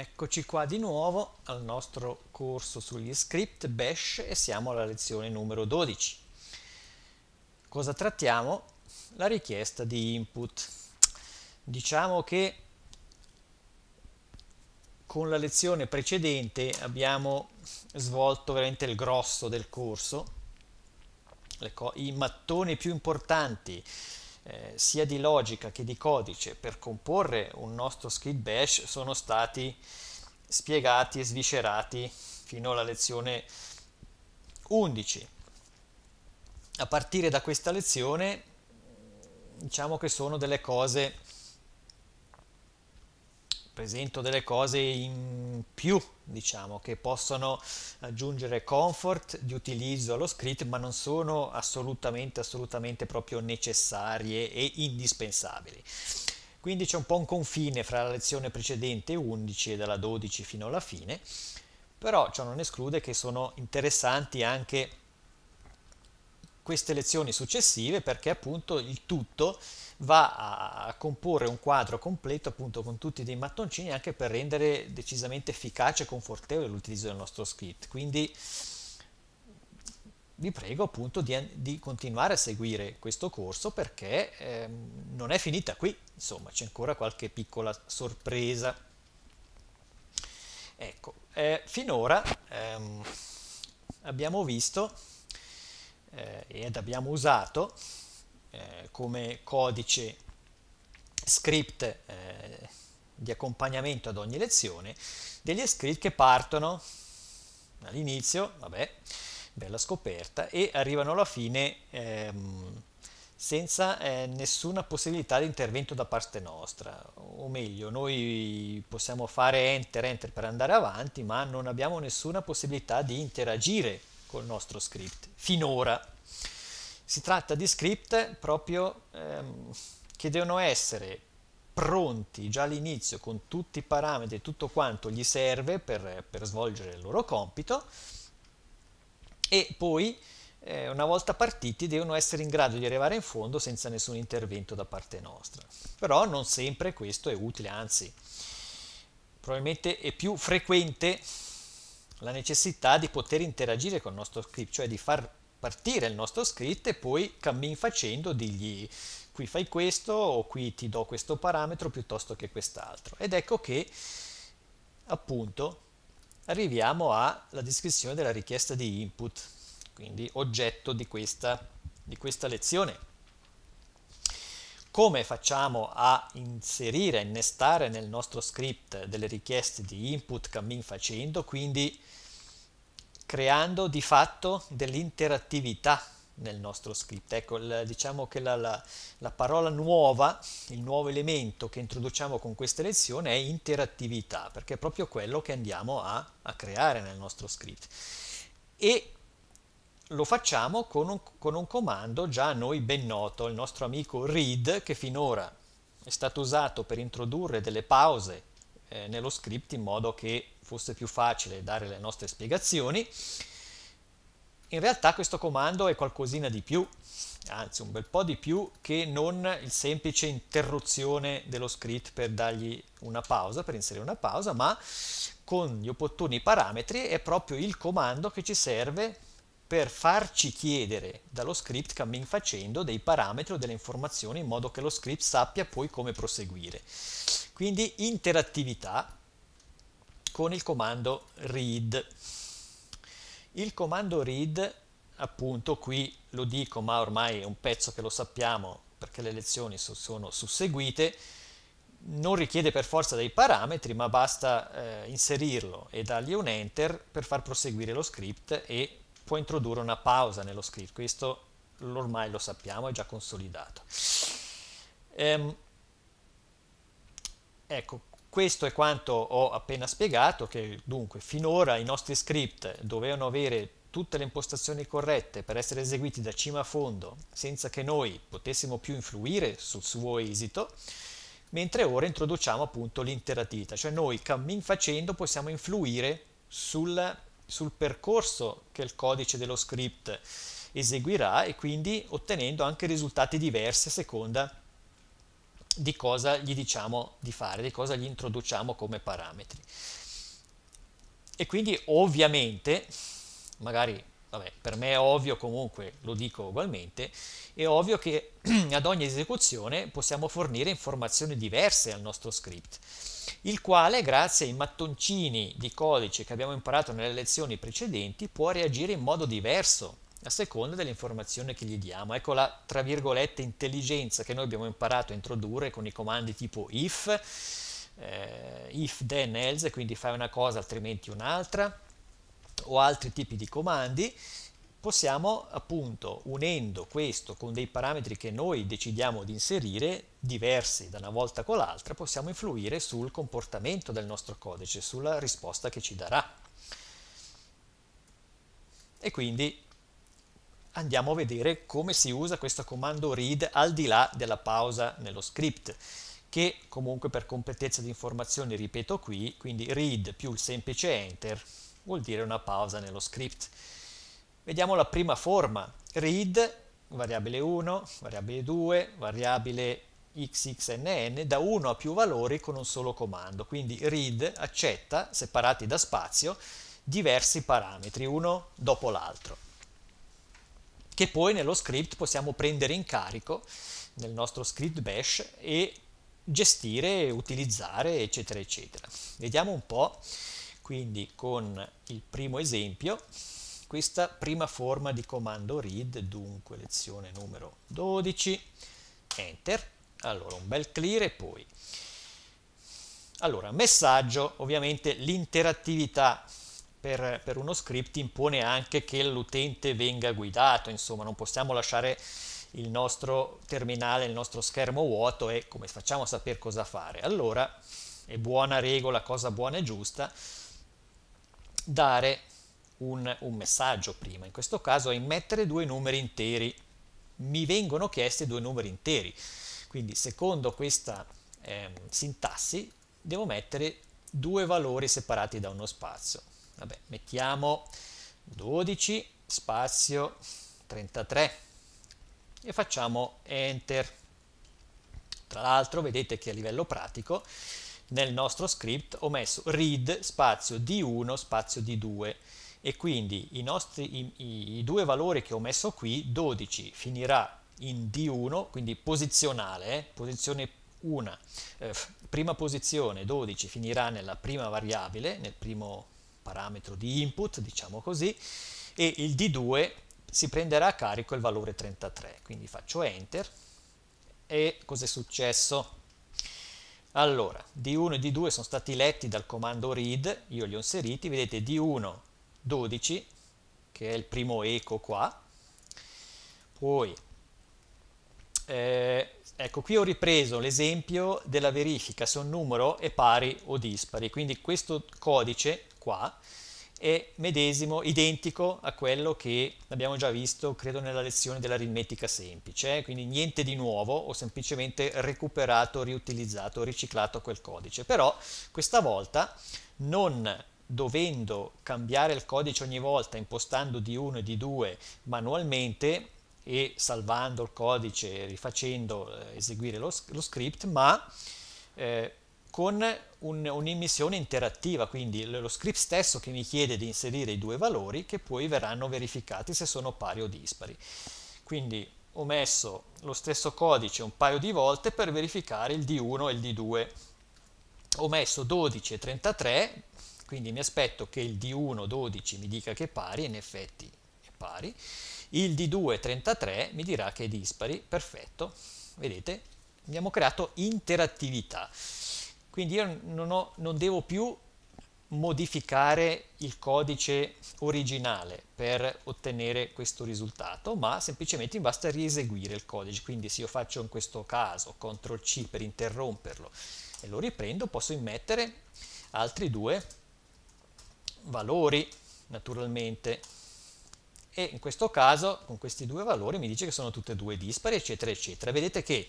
Eccoci qua di nuovo al nostro corso sugli script bash e siamo alla lezione numero 12. Cosa trattiamo? La richiesta di input. Diciamo che con la lezione precedente abbiamo svolto veramente il grosso del corso, ecco, i mattoni più importanti, eh, sia di logica che di codice per comporre un nostro skid bash sono stati spiegati e sviscerati fino alla lezione 11. A partire da questa lezione diciamo che sono delle cose presento delle cose in più, diciamo, che possono aggiungere comfort di utilizzo allo script, ma non sono assolutamente, assolutamente proprio necessarie e indispensabili. Quindi c'è un po' un confine fra la lezione precedente 11 e dalla 12 fino alla fine, però ciò non esclude che sono interessanti anche queste lezioni successive perché appunto il tutto va a comporre un quadro completo appunto con tutti dei mattoncini anche per rendere decisamente efficace e confortevole l'utilizzo del nostro script. Quindi vi prego appunto di, di continuare a seguire questo corso perché ehm, non è finita qui, insomma c'è ancora qualche piccola sorpresa. Ecco, eh, finora ehm, abbiamo visto ed abbiamo usato eh, come codice script eh, di accompagnamento ad ogni lezione degli script che partono dall'inizio, vabbè, bella scoperta, e arrivano alla fine ehm, senza eh, nessuna possibilità di intervento da parte nostra, o meglio, noi possiamo fare enter enter per andare avanti, ma non abbiamo nessuna possibilità di interagire col nostro script finora. Si tratta di script proprio ehm, che devono essere pronti già all'inizio con tutti i parametri tutto quanto gli serve per, per, svolgere il loro compito e poi eh, una volta partiti devono essere in grado di arrivare in fondo senza nessun intervento da parte nostra. Però non sempre questo è utile, anzi probabilmente è più frequente la necessità di poter interagire con il nostro script, cioè di far partire il nostro script e poi cammin facendo digli qui fai questo o qui ti do questo parametro piuttosto che quest'altro ed ecco che appunto arriviamo alla descrizione della richiesta di input quindi oggetto di questa, di questa lezione come facciamo a inserire, innestare nel nostro script delle richieste di input cammin facendo quindi creando di fatto dell'interattività nel nostro script. Ecco, diciamo che la, la, la, parola nuova, il nuovo elemento che introduciamo con questa lezione è interattività, perché è proprio quello che andiamo a, a creare nel nostro script. E lo facciamo con un, con un comando già a noi ben noto, il nostro amico read, che finora è stato usato per introdurre delle pause eh, nello script in modo che fosse più facile dare le nostre spiegazioni. In realtà questo comando è qualcosina di più, anzi un bel po' di più che non il semplice interruzione dello script per dargli una pausa, per inserire una pausa, ma con gli opportuni parametri è proprio il comando che ci serve per farci chiedere dallo script cammin facendo dei parametri o delle informazioni in modo che lo script sappia poi come proseguire. Quindi interattività con il comando read. Il comando read, appunto qui lo dico ma ormai è un pezzo che lo sappiamo perché le lezioni sono susseguite, non richiede per forza dei parametri, ma basta eh, inserirlo e dargli un enter per far proseguire lo script e può introdurre una pausa nello script, questo ormai lo sappiamo, è già consolidato. Ehm, ecco, questo è quanto ho appena spiegato, che dunque finora i nostri script dovevano avere tutte le impostazioni corrette per essere eseguiti da cima a fondo senza che noi potessimo più influire sul suo esito, mentre ora introduciamo appunto l'interatita, cioè noi cammin facendo possiamo influire sul sul percorso che il codice dello script eseguirà e quindi ottenendo anche risultati diversi a seconda di cosa gli diciamo di fare, di cosa gli introduciamo come parametri. E quindi ovviamente, magari vabbè, per me è ovvio comunque, lo dico ugualmente, è ovvio che ad ogni esecuzione possiamo fornire informazioni diverse al nostro script, il quale grazie ai mattoncini di codice che abbiamo imparato nelle lezioni precedenti può reagire in modo diverso a seconda dell'informazione che gli diamo. Ecco la, tra virgolette, intelligenza che noi abbiamo imparato a introdurre con i comandi tipo if, eh, if then else, quindi fai una cosa altrimenti un'altra, o altri tipi di comandi, possiamo appunto unendo questo con dei parametri che noi decidiamo di inserire diversi da una volta con l'altra possiamo influire sul comportamento del nostro codice sulla risposta che ci darà e quindi andiamo a vedere come si usa questo comando read al di là della pausa nello script che comunque per completezza di informazioni ripeto qui quindi read più il semplice enter vuol dire una pausa nello script. Vediamo la prima forma, read, variabile 1, variabile 2, variabile xxnn da 1 a più valori con un solo comando, quindi read accetta, separati da spazio, diversi parametri, uno dopo l'altro, che poi nello script possiamo prendere in carico nel nostro script bash e gestire, utilizzare, eccetera, eccetera. Vediamo un po' Quindi con il primo esempio, questa prima forma di comando read, dunque lezione numero 12, enter, allora un bel clear e poi... Allora, messaggio, ovviamente l'interattività per, per, uno script impone anche che l'utente venga guidato, insomma non possiamo lasciare il nostro terminale, il nostro schermo vuoto e come facciamo a sapere cosa fare? Allora, è buona regola, cosa buona e giusta, dare un, un messaggio prima, in questo caso è immettere due numeri interi. Mi vengono chiesti due numeri interi, quindi secondo questa eh, sintassi devo mettere due valori separati da uno spazio. Vabbè, mettiamo 12 spazio 33 e facciamo enter. Tra l'altro vedete che a livello pratico nel nostro script ho messo read spazio d1 spazio d2 e quindi i, nostri, i, i due valori che ho messo qui, 12 finirà in D1, quindi posizionale, eh, posizione 1, eh, prima posizione 12 finirà nella prima variabile, nel primo parametro di input, diciamo così, e il D2 si prenderà a carico il valore 33, quindi faccio enter e cos'è successo? Allora, D1 e D2 sono stati letti dal comando read, io li ho inseriti, vedete D1 12, che è il primo eco qua, poi eh, ecco qui ho ripreso l'esempio della verifica se un numero è pari o dispari, quindi questo codice qua è medesimo, identico a quello che abbiamo già visto, credo, nella lezione dell'aritmetica semplice, eh? quindi niente di nuovo, ho semplicemente recuperato, riutilizzato, riciclato quel codice, però questa volta non dovendo cambiare il codice ogni volta, impostando di 1 e di 2 manualmente e salvando il codice, rifacendo eh, eseguire lo, lo, script, ma eh, con un'emissione un interattiva, quindi lo script stesso che mi chiede di inserire i due valori che poi verranno verificati se sono pari o dispari. Quindi ho messo lo stesso codice un paio di volte per verificare il D1 e il D2. Ho messo 12 e 33, quindi mi aspetto che il D1 12 mi dica che è pari, in effetti è pari. Il D2 33 mi dirà che è dispari, perfetto. Vedete? Abbiamo creato interattività. Quindi io non, ho, non devo più modificare il codice originale per ottenere questo risultato, ma semplicemente mi basta rieseguire il codice. Quindi se io faccio in questo caso CTRL C per interromperlo e lo riprendo, posso immettere altri due valori naturalmente e in questo caso con questi due valori mi dice che sono tutte e due dispari eccetera eccetera vedete che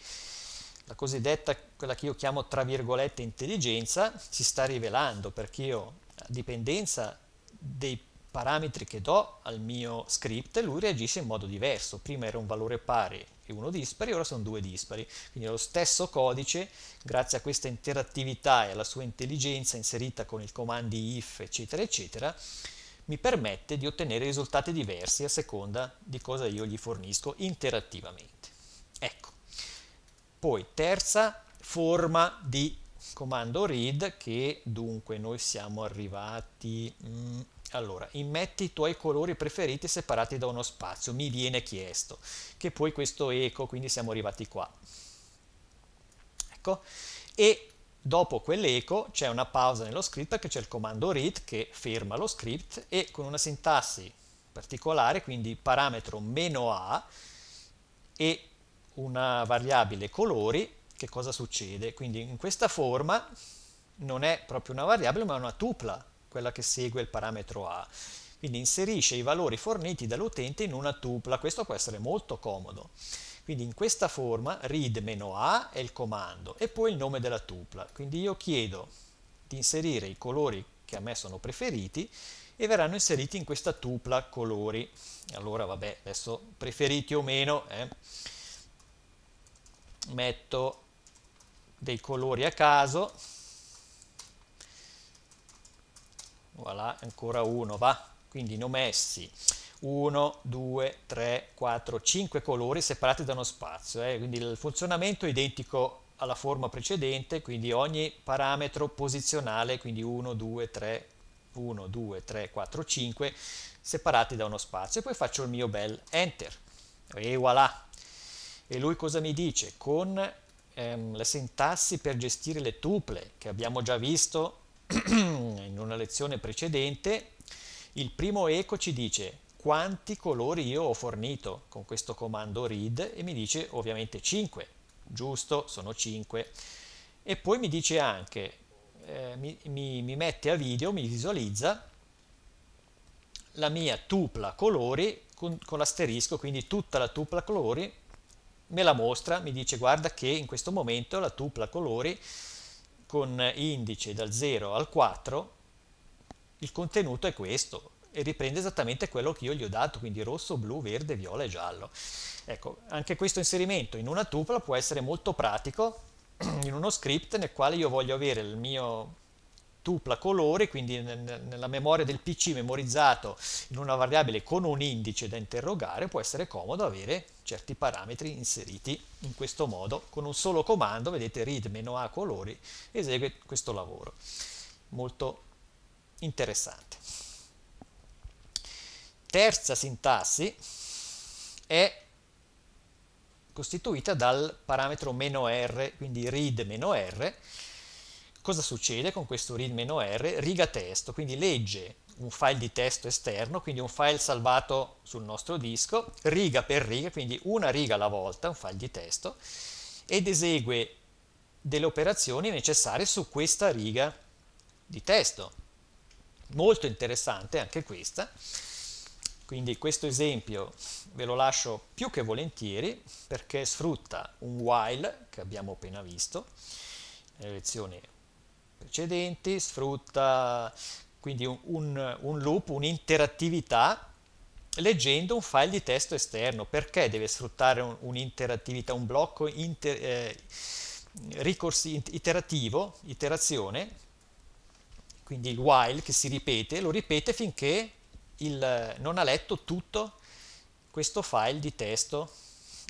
la cosiddetta, quella che io chiamo tra virgolette intelligenza, si sta rivelando perché io a dipendenza dei parametri che do al mio script, lui reagisce in modo diverso. Prima era un valore pari e uno dispari, ora sono due dispari. Quindi lo stesso codice, grazie a questa interattività e alla sua intelligenza inserita con i comandi if, eccetera, eccetera, mi permette di ottenere risultati diversi a seconda di cosa io gli fornisco interattivamente. Ecco, poi terza forma di comando read che dunque noi siamo arrivati... Mh, mm, allora, immetti i tuoi colori preferiti separati da uno spazio, mi viene chiesto, che poi questo eco, quindi siamo arrivati qua. Ecco, e Dopo quell'eco c'è una pausa nello script perché c'è il comando read che ferma lo script e con una sintassi particolare, quindi parametro meno "-a", e una variabile colori, che cosa succede? Quindi in questa forma non è proprio una variabile ma una tupla, quella che segue il parametro A. Quindi inserisce i valori forniti dall'utente in una tupla, questo può essere molto comodo. Quindi in questa forma read-a è il comando e poi il nome della tupla. Quindi io chiedo di inserire i colori che a me sono preferiti e verranno inseriti in questa tupla colori. Allora vabbè, adesso preferiti o meno, eh? metto dei colori a caso voilà ancora uno va quindi ne ho messi 1, 2, 3, 4, 5 colori separati da uno spazio eh? quindi il funzionamento è identico alla forma precedente quindi ogni parametro posizionale quindi 1, 2, 3, 1, 2, 3, 4, 5 separati da uno spazio e poi faccio il mio bel enter e voilà e lui cosa mi dice? Con ehm, le sintassi per gestire le tuple, che abbiamo già visto in una lezione precedente, il primo eco ci dice quanti colori io ho fornito con questo comando read e mi dice ovviamente 5, giusto, sono 5. E poi mi dice anche, eh, mi, mi, mi mette a video, mi visualizza la mia tupla colori con, con l'asterisco, quindi tutta la tupla colori me la mostra, mi dice guarda che in questo momento la tupla colori con indice dal 0 al 4, il contenuto è questo e riprende esattamente quello che io gli ho dato, quindi rosso, blu, verde, viola e giallo. Ecco, anche questo inserimento in una tupla può essere molto pratico in uno script nel quale io voglio avere il mio dupla colore, quindi nella memoria del PC memorizzato in una variabile con un indice da interrogare, può essere comodo avere certi parametri inseriti in questo modo. Con un solo comando, vedete read-a colori, esegue questo lavoro. Molto interessante. Terza sintassi è costituita dal parametro "-r", quindi read-r, Cosa succede con questo read-r? Riga testo, quindi legge un file di testo esterno, quindi un file salvato sul nostro disco, riga per riga, quindi una riga alla volta, un file di testo, ed esegue delle operazioni necessarie su questa riga di testo. Molto interessante anche questa, quindi questo esempio ve lo lascio più che volentieri perché sfrutta un while che abbiamo appena visto lezione precedenti, sfrutta quindi un, un, un loop, un'interattività leggendo un file di testo esterno. Perché deve sfruttare un, un'interattività, un blocco inter, eh, ricorsi, iterativo, iterazione, quindi il while che si ripete, lo ripete finché il, non ha letto tutto questo file di testo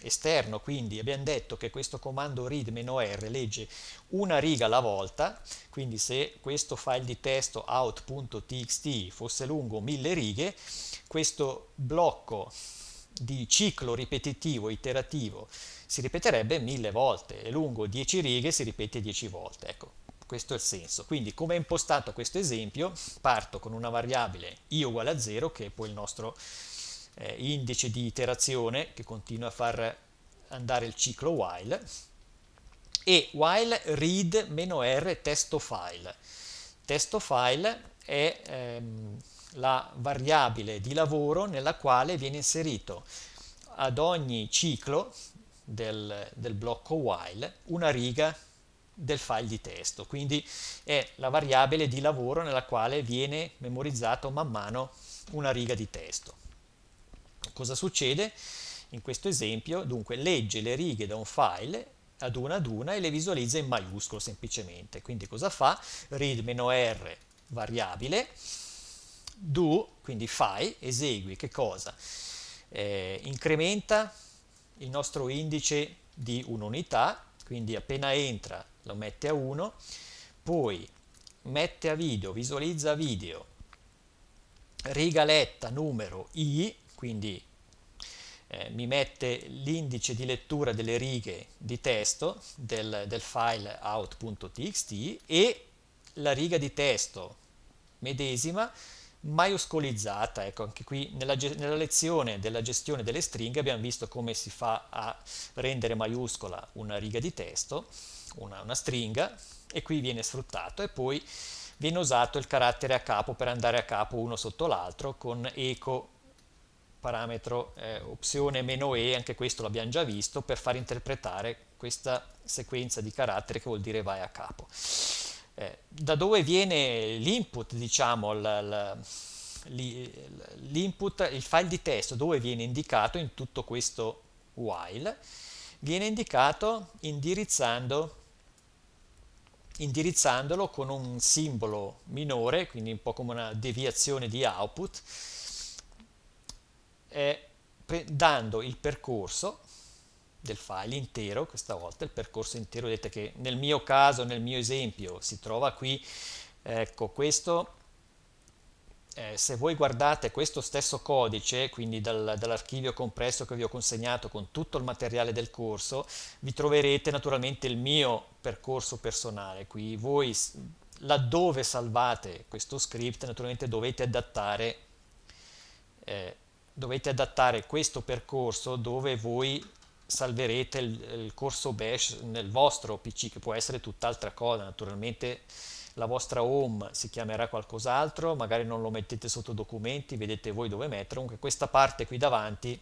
esterno, quindi abbiamo detto che questo comando read-r legge una riga alla volta, quindi se questo file di testo out.txt fosse lungo mille righe, questo blocco di ciclo ripetitivo iterativo si ripeterebbe mille volte, è lungo 10 righe, si ripete 10 volte. Ecco, questo è il senso. Quindi come è impostato questo esempio, parto con una variabile i uguale a 0 che è poi il nostro eh, indice di iterazione che continua a far andare il ciclo while e while read-r testo file. Testo file è ehm, la variabile di lavoro nella quale viene inserito ad ogni ciclo del, del blocco while una riga del file di testo, quindi è la variabile di lavoro nella quale viene memorizzato man mano una riga di testo. Cosa succede? In questo esempio, dunque, legge le righe da un file ad una ad una e le visualizza in maiuscolo semplicemente. Quindi cosa fa? read-r variabile, do, quindi fai, esegui, che cosa? Eh, incrementa il nostro indice di un'unità, quindi appena entra lo mette a 1, poi mette a video, visualizza video, riga letta numero i, quindi eh, mi mette l'indice di lettura delle righe di testo del, del file out.txt e la riga di testo medesima maiuscolizzata. Ecco, anche qui nella, nella, lezione della gestione delle stringhe abbiamo visto come si fa a rendere maiuscola una riga di testo, una, una stringa, e qui viene sfruttato e poi viene usato il carattere a capo per andare a capo uno sotto l'altro con eco parametro eh, opzione meno "-e", anche questo l'abbiamo già visto, per far interpretare questa sequenza di caratteri che vuol dire vai a capo. Eh, da dove viene l'input, diciamo, l'input, il file di testo, dove viene indicato in tutto questo while? Viene indicato indirizzando, indirizzandolo con un simbolo minore, quindi un po' come una deviazione di output, eh, dando il percorso del file intero, questa volta il percorso intero, vedete che nel mio caso, nel mio esempio, si trova qui, ecco questo, eh, se voi guardate questo stesso codice, quindi dal, dall'archivio compresso che vi ho consegnato con tutto il materiale del corso, vi troverete naturalmente il mio percorso personale qui, voi laddove salvate questo script naturalmente dovete adattare eh, dovete adattare questo percorso dove voi salverete il, il corso bash nel vostro PC, che può essere tutt'altra cosa, naturalmente la vostra home si chiamerà qualcos'altro, magari non lo mettete sotto documenti, vedete voi dove mettere, comunque questa parte qui davanti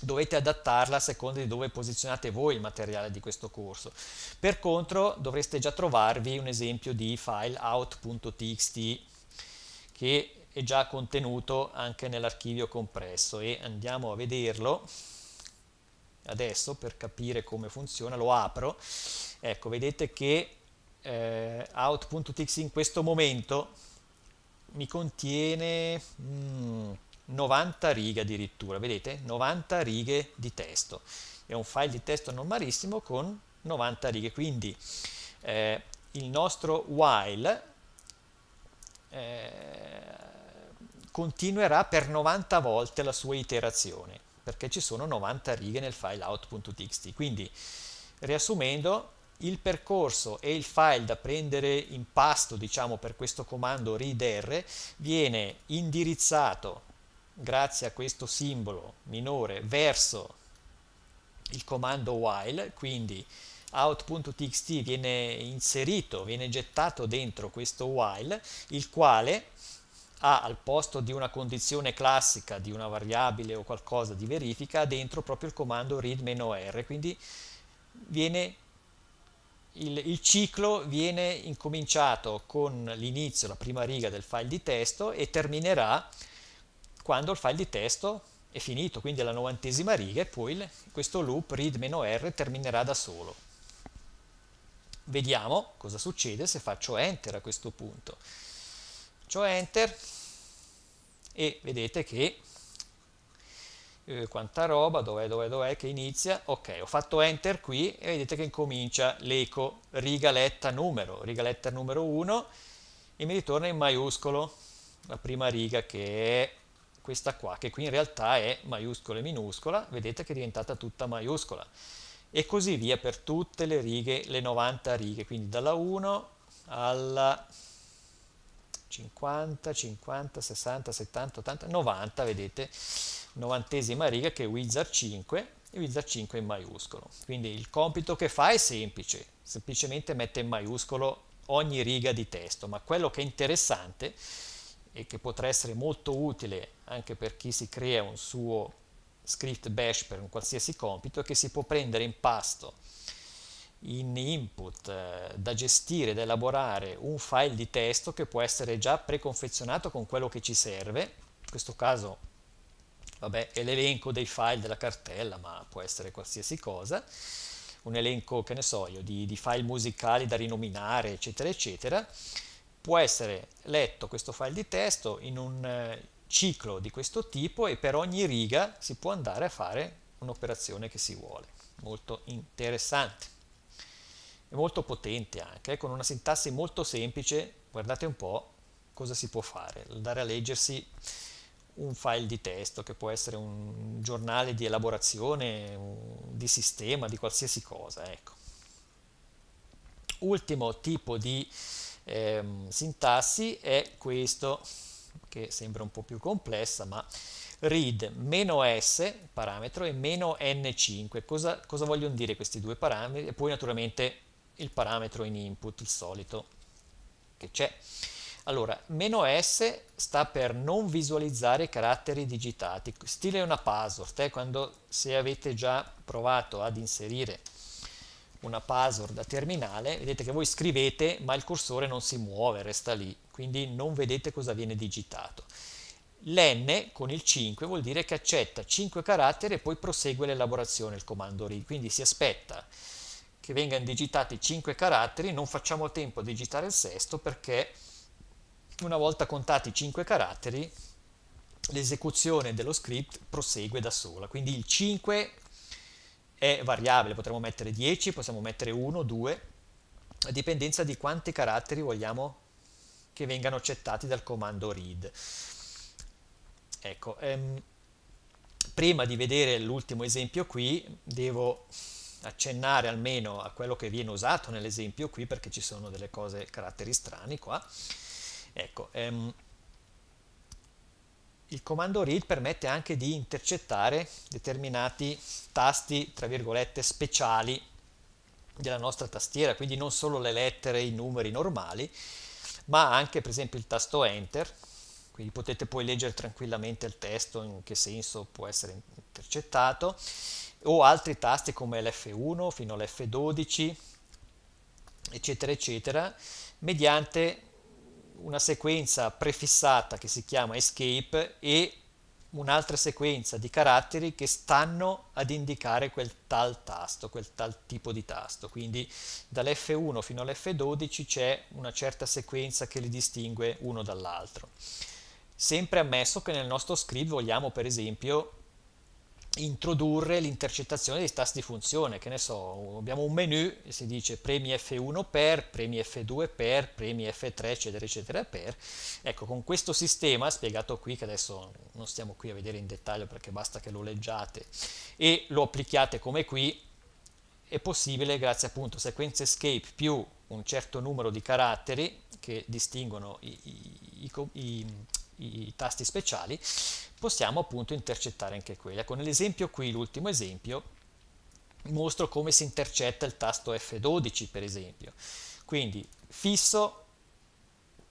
dovete adattarla a seconda di dove posizionate voi il materiale di questo corso. Per contro dovreste già trovarvi un esempio di file out.txt che è già contenuto anche nell'archivio compresso e andiamo a vederlo adesso per capire come funziona, lo apro, ecco vedete che eh, out.txt in questo momento mi contiene mm, 90 righe addirittura, vedete? 90 righe di testo, è un file di testo normalissimo con 90 righe, quindi eh, il nostro while eh, continuerà per 90 volte la sua iterazione, perché ci sono 90 righe nel file out.txt. Quindi, riassumendo, il percorso e il file da prendere in pasto, diciamo, per questo comando readr viene indirizzato grazie a questo simbolo minore verso il comando while, quindi out.txt viene inserito, viene gettato dentro questo while, il quale ha al posto di una condizione classica di una variabile o qualcosa di verifica dentro proprio il comando read-r, quindi viene il, il, ciclo viene incominciato con l'inizio, la prima riga del file di testo e terminerà quando il file di testo è finito, quindi alla novantesima riga e poi il, questo loop read-r terminerà da solo. Vediamo cosa succede se faccio enter a questo punto faccio enter e vedete che eh, quanta roba, dov'è, dov'è, dov'è che inizia, ok, ho fatto enter qui e vedete che incomincia l'eco riga letta numero, riga letta numero 1 e mi ritorna in maiuscolo la prima riga che è questa qua, che qui in realtà è maiuscola e minuscola, vedete che è diventata tutta maiuscola e così via per tutte le righe, le 90 righe, quindi dalla 1 alla 50, 50, 60, 70, 80, 90, vedete, novantesima riga che è wizard 5 e wizard 5 in maiuscolo. Quindi il compito che fa è semplice, semplicemente mette in maiuscolo ogni riga di testo, ma quello che è interessante e che potrà essere molto utile anche per chi si crea un suo script bash per un qualsiasi compito è che si può prendere in pasto in input eh, da gestire, da elaborare un file di testo che può essere già preconfezionato con quello che ci serve, in questo caso vabbè, è l'elenco dei file della cartella, ma può essere qualsiasi cosa, un elenco, che ne so io, di, di file musicali da rinominare, eccetera, eccetera, può essere letto questo file di testo in un eh, ciclo di questo tipo e per ogni riga si può andare a fare un'operazione che si vuole, molto interessante è molto potente anche, con una sintassi molto semplice, guardate un po' cosa si può fare, andare a leggersi un file di testo che può essere un giornale di elaborazione, di sistema, di qualsiasi cosa. Ecco. Ultimo tipo di ehm, sintassi è questo, che sembra un po' più complessa, ma read meno s parametro e meno n5. Cosa, cosa vogliono dire questi due parametri? E poi naturalmente il parametro in input, il solito che c'è. Allora, meno S sta per non visualizzare i caratteri digitati, stile una password, eh, quando se avete già provato ad inserire una password da terminale, vedete che voi scrivete ma il cursore non si muove, resta lì, quindi non vedete cosa viene digitato. L'N con il 5 vuol dire che accetta 5 caratteri e poi prosegue l'elaborazione, il comando read, quindi si aspetta che vengano digitati 5 caratteri, non facciamo tempo a digitare il sesto perché una volta contati 5 caratteri l'esecuzione dello script prosegue da sola, quindi il 5 è variabile, potremmo mettere 10, possiamo mettere 1, 2, a dipendenza di quanti caratteri vogliamo che vengano accettati dal comando read. Ecco, ehm, prima di vedere l'ultimo esempio qui, devo accennare almeno a quello che viene usato nell'esempio qui perché ci sono delle cose, caratteri strani qua. Ecco, ehm, il comando read permette anche di intercettare determinati tasti, tra virgolette, speciali della nostra tastiera, quindi non solo le lettere, i numeri normali, ma anche per esempio il tasto enter, quindi potete poi leggere tranquillamente il testo, in che senso può essere intercettato, o altri tasti come l'F1 fino all'F12, eccetera, eccetera, mediante una sequenza prefissata che si chiama escape e un'altra sequenza di caratteri che stanno ad indicare quel tal tasto, quel tal tipo di tasto. Quindi dall'F1 fino all'F12 c'è una certa sequenza che li distingue uno dall'altro. Sempre ammesso che nel nostro script vogliamo per esempio introdurre l'intercettazione dei tasti di funzione, che ne so, abbiamo un menu e si dice premi F1 per, premi F2 per, premi F3 eccetera eccetera per, ecco con questo sistema spiegato qui che adesso non stiamo qui a vedere in dettaglio perché basta che lo leggiate e lo applichiate come qui, è possibile grazie appunto a sequenze escape più un certo numero di caratteri che distinguono i, i, i, i i tasti speciali, possiamo appunto intercettare anche quelli. Ecco, l'esempio qui, l'ultimo esempio, mostro come si intercetta il tasto F12 per esempio. Quindi fisso,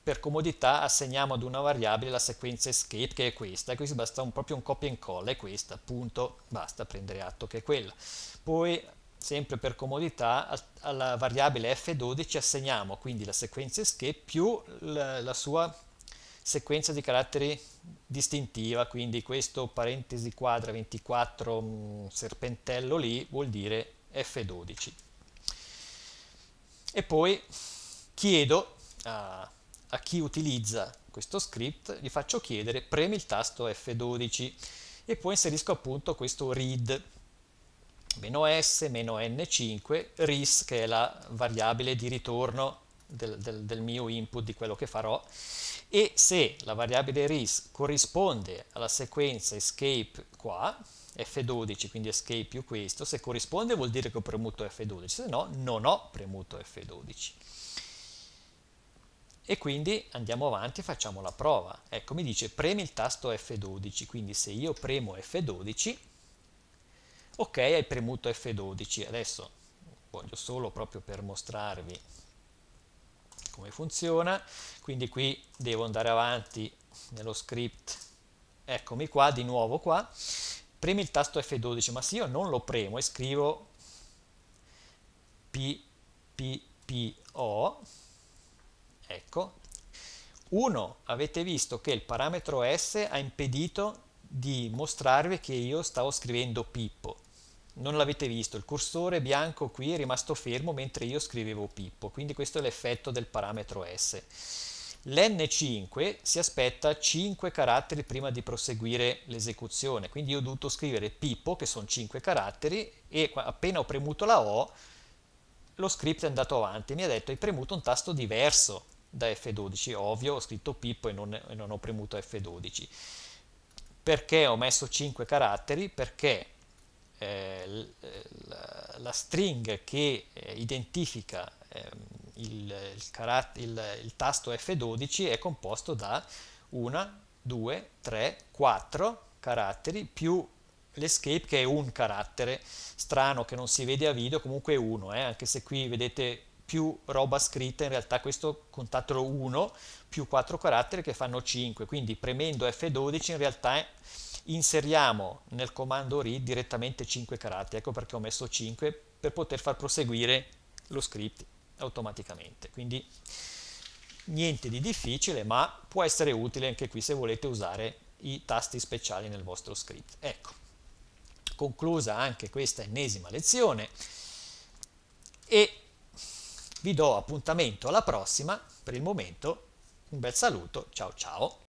per comodità assegniamo ad una variabile la sequenza escape che è questa, e quindi basta un, proprio un copia e incolla, è questa, punto, basta prendere atto che è quella. Poi sempre per comodità alla variabile F12 assegniamo quindi la sequenza escape più la, la sua sequenza di caratteri distintiva, quindi questo parentesi quadra 24 mh, mm, serpentello lì vuol dire F12. E poi chiedo a, a, chi utilizza questo script, gli faccio chiedere premi il tasto F12 e poi inserisco appunto questo read "-s", "-n5", ris che è la variabile di ritorno del, del, del, mio input di quello che farò e se la variabile ris corrisponde alla sequenza escape qua f12 quindi escape più questo se corrisponde vuol dire che ho premuto f12 se no non ho premuto f12 e quindi andiamo avanti e facciamo la prova ecco mi dice premi il tasto f12 quindi se io premo f12 ok hai premuto f12 adesso voglio solo proprio per mostrarvi come funziona, quindi qui devo andare avanti nello script, eccomi qua, di nuovo qua, premi il tasto F12, ma se io non lo premo e scrivo PPPO, ecco, 1, avete visto che il parametro S ha impedito di mostrarvi che io stavo scrivendo Pippo, non l'avete visto, il cursore bianco qui è rimasto fermo mentre io scrivevo Pippo, quindi questo è l'effetto del parametro S. L'N5 si aspetta 5 caratteri prima di proseguire l'esecuzione, quindi io ho dovuto scrivere Pippo, che sono 5 caratteri, e appena ho premuto la O, lo script è andato avanti, mi ha detto hai premuto un tasto diverso da F12, ovvio ho scritto Pippo e non, e non ho premuto F12. Perché ho messo 5 caratteri? Perché eh, eh, la stringa che eh, identifica ehm, il, il, il, il tasto F12 è composto da 1, 2, 3, 4 caratteri più l'escape che è un carattere strano che non si vede a video comunque è uno eh? anche se qui vedete più roba scritta in realtà questo contatelo 1 più 4 caratteri che fanno 5 quindi premendo F12 in realtà È, inseriamo nel comando read direttamente 5 caratteri, ecco perché ho messo 5 per poter far proseguire lo script automaticamente. Quindi niente di difficile, ma può essere utile anche qui se volete usare i tasti speciali nel vostro script. Ecco, conclusa anche questa ennesima lezione e vi do appuntamento alla prossima, per il momento un bel saluto, ciao ciao!